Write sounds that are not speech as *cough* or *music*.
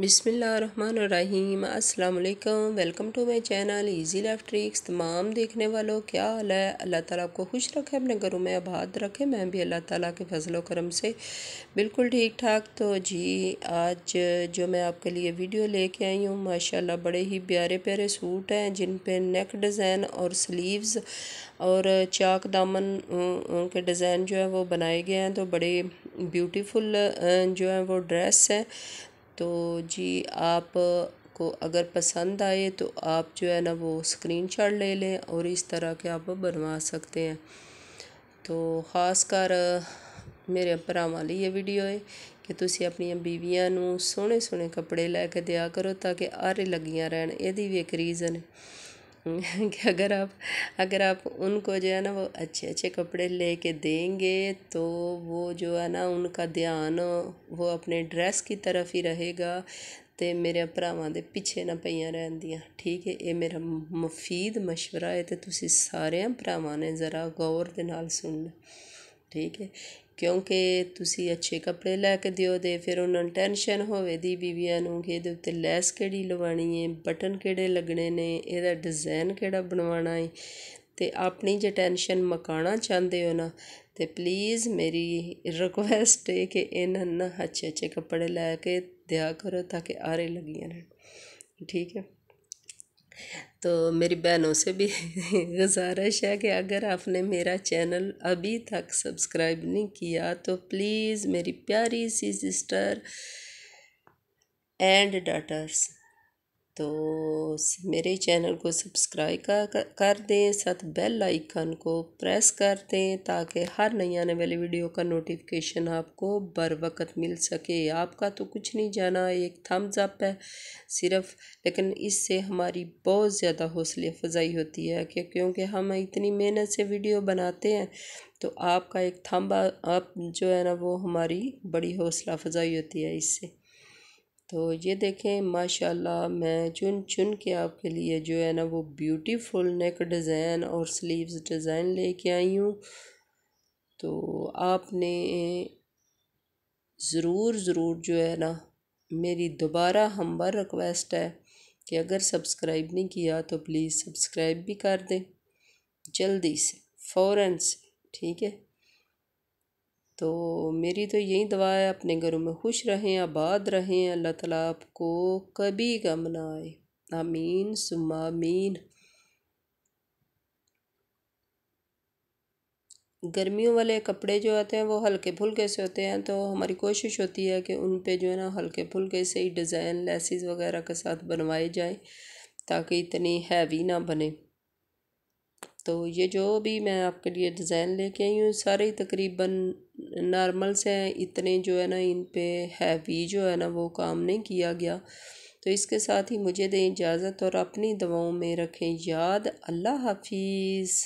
बिसमीम अल्लाम welcome to my channel easy life tricks तमाम देखने वालों क्या हाल है अल्लाह ताला आपको खुश रखे अपने घरों में आबाद रखे मैं भी अल्लाह ताला के फजल करम से बिल्कुल ठीक ठाक तो जी आज जो मैं आपके लिए वीडियो लेके आई हूँ माशाल्लाह बड़े ही प्यारे प्यारे सूट हैं जिन पे नेक डिज़ाइन और स्लीव्स और चाक दामन के डिज़ाइन जो है वो बनाए गए हैं तो बड़े ब्यूटीफुल जो है वो ड्रेस हैं तो जी आप को अगर पसंद आए तो आप जो है ना वो स्क्रीनशॉट ले लें और इस तरह के आप बनवा सकते हैं तो ख़ास कर ਮੇਰੇ ਭਰਾਵਾਂ ਲਈ ਇਹ ਵੀਡੀਓ ਹੈ ਕਿ ਤੁਸੀਂ ਆਪਣੀਆਂ ਬੀਵੀਆਂ ਨੂੰ ਸੋਹਣੇ ਸੋਹਣੇ ਕੱਪੜੇ ਲੈ ਕੇ ਦਿਆ ਕਰੋ ਤਾਂ ਕਿ ਆਰੇ ਲੱਗੀਆਂ ਰਹਿਣ ਇਹਦੀ ਵੀ ਇੱਕ ਰੀਜ਼ਨ ਹੈ *laughs* कि अगर आप अगर आप उनको जो है ना वो अच्छे अच्छे कपड़े ले के देंगे तो वो जो है ना उनका ਧਿਆਨ वो अपने ਡਰੈਸ की तरफ ही रहेगा ਅਤੇ ਮੇਰੇ ਭਰਾਵਾਂ ਦੇ ਪਿੱਛੇ ਨਾ ਪਈਆਂ ਰਹਿੰਦੀਆਂ ਠੀਕ ਹੈ ਇਹ ਮੇਰਾ ਮੁਫੀਦ ਮਸ਼ਵਰਾ ਹੈ ਅਤੇ ਤੁਸੀਂ ਸਾਰਿਆਂ ਭਰਾਵਾਂ ਨੇ ਜ਼ਰਾ ਗੌਰ ਦੇ ਨਾਲ ਸੁਣਨਾ ਠੀਕ ਹੈ ਕਿਉਂਕਿ ਤੁਸੀਂ ਅੱਛੇ ਕੱਪੜੇ ਲੈ ਕੇ ਦਿਓ ਦੇ ਫਿਰ ਉਹਨਾਂ ਨੂੰ ਟੈਨਸ਼ਨ ਹੋਵੇ ਦੀ ਬੀਬੀਆਂ ਨੂੰ ਕਿ ਇਹਦੇ ਉੱਤੇ ਲੈਸ ਕਿਹੜੀ ਲਵਾਣੀ ਹੈ ਬਟਨ ਕਿਹੜੇ ਲੱਗਣੇ ਨੇ ਇਹਦਾ ਡਿਜ਼ਾਈਨ ਕਿਹੜਾ ਬਣਵਾਉਣਾ ਹੈ ਤੇ ਆਪਣੀ ਜੇ ਟੈਨਸ਼ਨ ਮਕਾਣਾ ਚਾਹੁੰਦੇ ਹੋ ਨਾ ਤੇ ਪਲੀਜ਼ ਮੇਰੀ ਰਿਕੁਐਸਟ ਹੈ ਕਿ ਇਹਨਾਂ ਨਾ ਅੱਛੇ ਅੱਛੇ ਕੱਪੜੇ ਲੈ ਕੇ ਦਿਆ ਕਰੋ ਤਾਂ ਕਿ ਆਰੇ ਲੱਗੀਆਂ ਰਹਿਣ ਠੀਕ ਹੈ तो मेरी बहनों से भी *laughs* गुजारिश है कि अगर आपने मेरा चैनल अभी तक सब्सक्राइब नहीं किया तो प्लीज़ मेरी प्यारी सी सिस्टर एंड डाटर्स तो मेरे चैनल को सब्सक्राइब कर कर दें साथ बेल आइकन को प्रेस कर दें ताकि हर नई आने वाली वीडियो का नोटिफिकेशन आपको बर वक्त मिल सके आपका तो कुछ नहीं जाना एक थम्स अप है सिर्फ लेकिन इससे हमारी बहुत ज़्यादा हौसले अफजाई होती है कि क्योंकि हम इतनी मेहनत से वीडियो बनाते हैं तो आपका एक थम्ब अप जो है ना वो हमारी बड़ी हौसला अफजाई होती है इससे तो ये देखें माशाल्लाह मैं चुन चुन के आपके लिए जो है ना वो ब्यूटीफुल नेक डिज़ाइन और स्लीव्स डिज़ाइन लेके आई हूँ तो आपने ज़रूर ज़रूर जो है ना मेरी दोबारा हम्बर रिक्वेस्ट है कि अगर सब्सक्राइब नहीं किया तो प्लीज़ सब्सक्राइब भी कर दें जल्दी से फ़ौर से ठीक है तो मेरी तो यही दुआ है अपने घरों में खुश रहें आबाद रहें अल्लाह ताला आपको कभी गम ना आए आमीन सुमा मीन गर्मियों वाले कपड़े जो आते हैं वो हल्के फुल्के से होते हैं तो हमारी कोशिश होती है कि उन पे जो है ना हल्के फुल्के से ही डिज़ाइन लेसिस वगैरह के साथ बनवाए जाए ताकि इतनी हैवी ना बने तो ये जो भी मैं आपके लिए डिज़ाइन लेके आई हूँ सारे ही तकरीबन नॉर्मल से हैं इतने जो है ना इन पे हैवी जो है ना वो काम नहीं किया गया तो इसके साथ ही मुझे दें इजाज़त और अपनी दवाओं में रखें याद अल्लाह हाफिज़